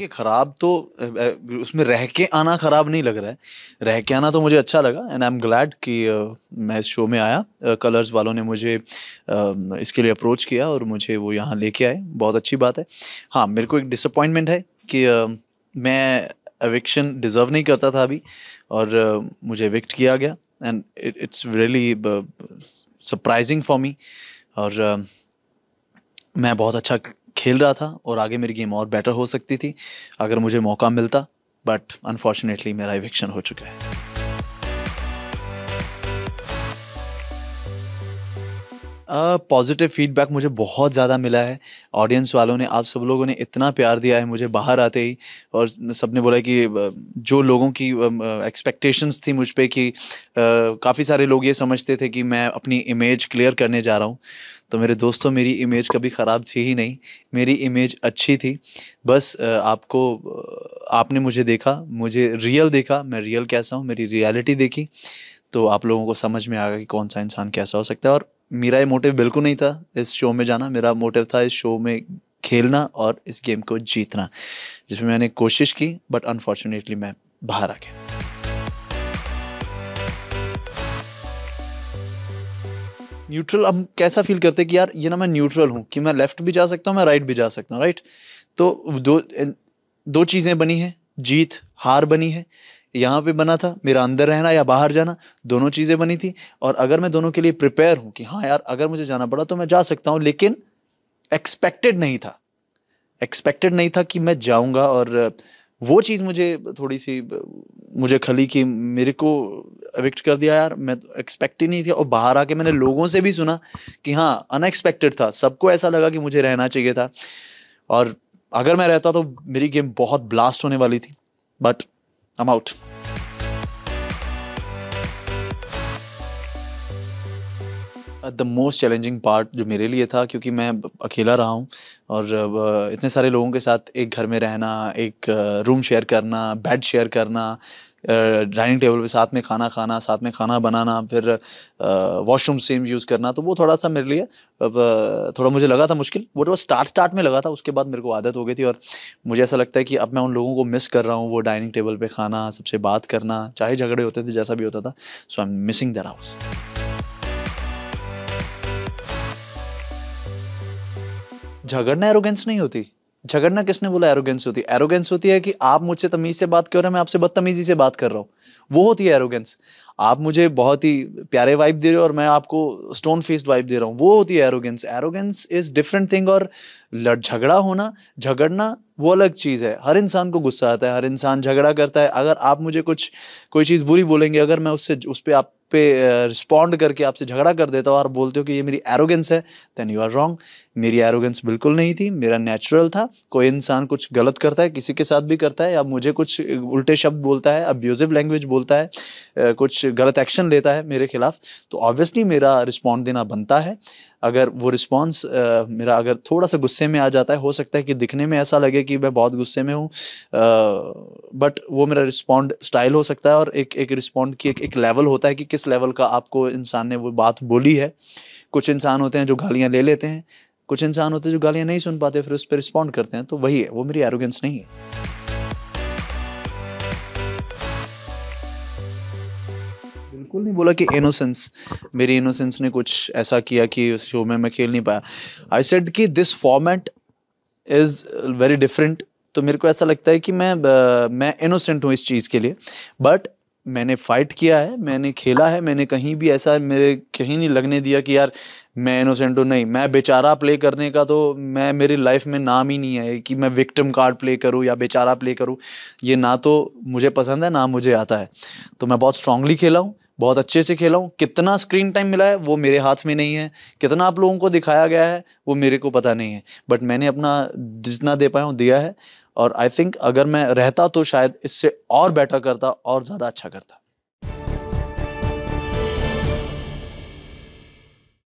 देखिए ख़राब तो उसमें रह के आना ख़राब नहीं लग रहा है रह के आना तो मुझे अच्छा लगा एंड आई एम ग्लैड कि मैं इस शो में आया कलर्स वालों ने मुझे इसके लिए अप्रोच किया और मुझे वो यहाँ लेके आए बहुत अच्छी बात है हाँ मेरे को एक डिसअपॉइंटमेंट है कि मैं एविक्शन डिज़र्व नहीं करता था अभी और मुझे एविक्ट किया गया and it's really surprising for me और मैं बहुत अच्छा खेल रहा था और आगे मेरी गेम और बेटर हो सकती थी अगर मुझे मौका मिलता बट अनफॉर्चुनेटली मेरा इवेक्शन हो चुका है पॉजिटिव फीडबैक मुझे बहुत ज़्यादा मिला है ऑडियंस वालों ने आप सब लोगों ने इतना प्यार दिया है मुझे बाहर आते ही और सब ने बोला कि जो लोगों की एक्सपेक्टेशंस थी मुझ पर कि काफ़ी सारे लोग ये समझते थे कि मैं अपनी इमेज क्लियर करने जा रहा हूँ तो मेरे दोस्तों मेरी इमेज कभी ख़राब थी ही नहीं मेरी इमेज अच्छी थी बस आपको आपने मुझे देखा मुझे रियल देखा मैं रियल कैसा हूँ मेरी रियलिटी देखी तो आप लोगों को समझ में आएगा कि कौन सा इंसान कैसा हो सकता है और मेरा ये मोटिव बिल्कुल नहीं था इस शो में जाना मेरा मोटिव था इस शो में खेलना और इस गेम को जीतना जिसमें मैंने कोशिश की बट अनफॉर्चुनेटली मैं बाहर आ गया न्यूट्रल हम कैसा फील करते कि यार ये ना मैं न्यूट्रल हूँ कि मैं लेफ्ट भी जा सकता हूँ मैं राइट भी जा सकता हूँ राइट तो दो दो चीज़ें बनी हैं जीत हार बनी है यहाँ पे बना था मेरा अंदर रहना या बाहर जाना दोनों चीज़ें बनी थी और अगर मैं दोनों के लिए प्रिपेयर हूँ कि हाँ यार अगर मुझे जाना पड़ा तो मैं जा सकता हूँ लेकिन एक्सपेक्टेड नहीं था एक्सपेक्टेड नहीं था कि मैं जाऊँगा और वो चीज़ मुझे थोड़ी सी मुझे खली कि मेरे को एविक्ट कर दिया यार मैं तो एक्सपेक्ट ही नहीं थी और बाहर आके मैंने लोगों से भी सुना कि हाँ अनएक्सपेक्टेड था सबको ऐसा लगा कि मुझे रहना चाहिए था और अगर मैं रहता तो मेरी गेम बहुत ब्लास्ट होने वाली थी but I'm out. The most challenging part जो मेरे लिए था क्योंकि मैं अकेला रहा हूँ और इतने सारे लोगों के साथ एक घर में रहना एक रूम शेयर करना बेड शेयर करना डाइनिंग टेबल पे साथ में खाना खाना साथ में खाना बनाना फिर वॉशरूम सेम यूज़ करना तो वो थोड़ा सा मेरे लिए थोड़ा मुझे लगा था मुश्किल वो तो स्टार्ट स्टार्ट में लगा था उसके बाद मेरे को आदत हो गई थी और मुझे ऐसा लगता है कि अब मैं उन लोगों को मिस कर रहा हूँ वो डाइनिंग टेबल पर खाना सबसे बात करना चाहे झगड़े होते थे जैसा भी होता था so I am missing that house झगड़ना एरोगेंस नहीं होती झगड़ना किसने बोला एरोगेंस होती है एरोगेंस होती है कि आप मुझसे तमीज़ से बात कर रहे हो मैं आपसे बदतमीज़ी से बात कर रहा हूँ वो होती है एरोगेंस आप मुझे बहुत ही प्यारे वाइब दे रहे हो और मैं आपको स्टोन फेस्ड वाइब दे रहा हूँ वो होती है arrogance arrogance is different thing और लड़ झगड़ा होना झगड़ना वो अलग चीज़ है हर इंसान को गुस्सा आता है हर इंसान झगड़ा करता है अगर आप मुझे कुछ कोई चीज़ बुरी बोलेंगे अगर मैं उससे उस पर आप पे रिस्पॉन्ड करके आपसे झगड़ा कर देता हो और बोलते हो कि ये मेरी एरोगेंस है देन यू आर रॉन्ग मेरी एरोगेंस बिल्कुल नहीं थी मेरा नेचुरल था कोई इंसान कुछ गलत करता है किसी के साथ भी करता है या मुझे कुछ उल्टे शब्द बोलता है अब्यूजिव लैंग्वेज बोलता है कुछ गलत एक्शन लेता है मेरे खिलाफ तो ऑब्वियसली मेरा रिस्पॉन्ड देना बनता है अगर वो रिस्पॉन्स मेरा अगर थोड़ा सा गुस्से में आ जाता है हो सकता है कि दिखने में ऐसा लगे कि मैं बहुत गुस्से में हूँ बट वो मेरा रिस्पॉन्ड स्टाइल हो सकता है और एक एक रिस्पॉन्ड की एक, एक लेवल होता है कि किस किस लेवल का आपको इंसान ने वो बात बोली है कुछ इंसान होते हैं जो गालियाँ ले लेते हैं कुछ इंसान होते हैं जो गालियाँ नहीं सुन पाते फिर उस पर रिस्पॉन्ड करते हैं तो वही है वो मेरी एरोगेंस नहीं है बिल्कुल नहीं बोला कि इनोसेंस मेरी इनोसेंस ने कुछ ऐसा किया कि उस शो में मैं खेल नहीं पाया आई सेड कि this format is very different तो मेरे को ऐसा लगता है कि मैं मैं इनोसेंट हूँ इस चीज़ के लिए बट मैंने फाइट किया है मैंने खेला है मैंने कहीं भी ऐसा मेरे कहीं नहीं लगने दिया कि यार मैं इनोसेंट हूँ नहीं मैं बेचारा प्ले करने का तो मैं मेरी लाइफ में नाम ही नहीं है कि मैं विक्टिम कार्ड प्ले करूँ या बेचारा प्ले करूँ ये ना तो मुझे पसंद है ना मुझे आता है तो मैं बहुत स्ट्रांगली खेला हूँ बहुत अच्छे से खेला हूँ कितना स्क्रीन टाइम मिला है वो मेरे हाथ में नहीं है कितना आप लोगों को दिखाया गया है वो मेरे को पता नहीं है बट मैंने अपना जितना दे पाया हूँ दिया है और आई थिंक अगर मैं रहता तो शायद इससे और बेटर करता और ज़्यादा अच्छा करता